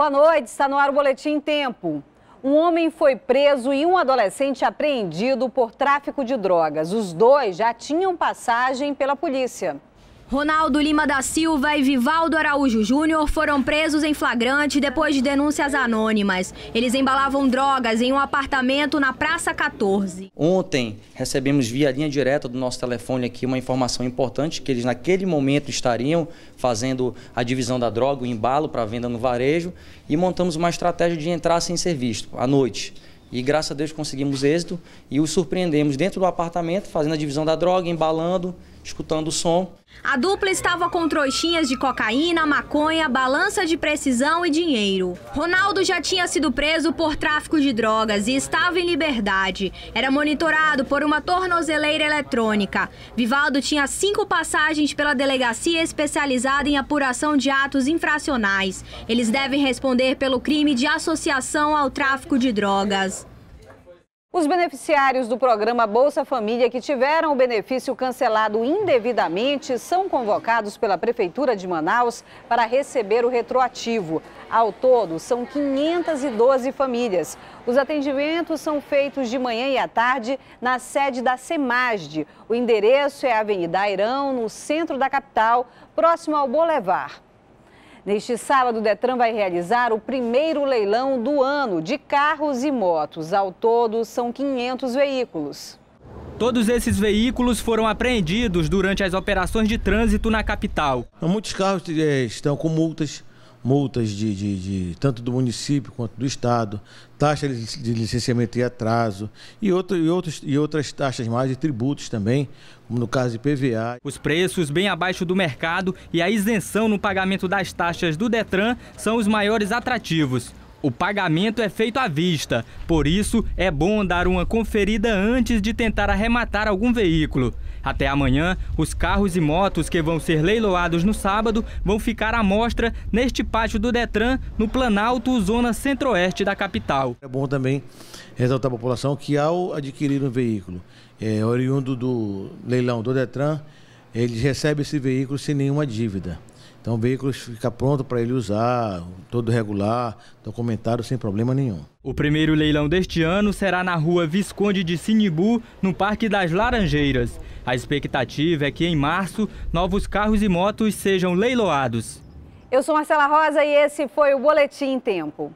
Boa noite, está no ar o Boletim Tempo. Um homem foi preso e um adolescente apreendido por tráfico de drogas. Os dois já tinham passagem pela polícia. Ronaldo Lima da Silva e Vivaldo Araújo Júnior foram presos em flagrante depois de denúncias anônimas. Eles embalavam drogas em um apartamento na Praça 14. Ontem recebemos via linha direta do nosso telefone aqui uma informação importante que eles naquele momento estariam fazendo a divisão da droga, o embalo para venda no varejo e montamos uma estratégia de entrar sem ser visto à noite. E graças a Deus conseguimos êxito e os surpreendemos dentro do apartamento, fazendo a divisão da droga, embalando escutando o som. A dupla estava com trouxinhas de cocaína, maconha, balança de precisão e dinheiro. Ronaldo já tinha sido preso por tráfico de drogas e estava em liberdade. Era monitorado por uma tornozeleira eletrônica. Vivaldo tinha cinco passagens pela delegacia especializada em apuração de atos infracionais. Eles devem responder pelo crime de associação ao tráfico de drogas. Os beneficiários do programa Bolsa Família que tiveram o benefício cancelado indevidamente são convocados pela Prefeitura de Manaus para receber o retroativo. Ao todo, são 512 famílias. Os atendimentos são feitos de manhã e à tarde na sede da SEMASD. O endereço é a Avenida Airão, no centro da capital, próximo ao Boulevard. Neste sábado, o Detran vai realizar o primeiro leilão do ano de carros e motos. Ao todo, são 500 veículos. Todos esses veículos foram apreendidos durante as operações de trânsito na capital. Então, muitos carros eh, estão com multas multas de, de, de, tanto do município quanto do estado, taxa de licenciamento e atraso e, outro, e, outros, e outras taxas mais de tributos também, como no caso de PVA. Os preços bem abaixo do mercado e a isenção no pagamento das taxas do Detran são os maiores atrativos. O pagamento é feito à vista, por isso é bom dar uma conferida antes de tentar arrematar algum veículo. Até amanhã, os carros e motos que vão ser leiloados no sábado vão ficar à mostra neste pátio do Detran, no Planalto, zona centro-oeste da capital. É bom também ressaltar à população que ao adquirir um veículo é, oriundo do leilão do Detran, eles recebem esse veículo sem nenhuma dívida. Então o veículo fica pronto para ele usar, todo regular, documentado então, sem problema nenhum. O primeiro leilão deste ano será na rua Visconde de Sinibu, no Parque das Laranjeiras. A expectativa é que em março novos carros e motos sejam leiloados. Eu sou Marcela Rosa e esse foi o Boletim Tempo.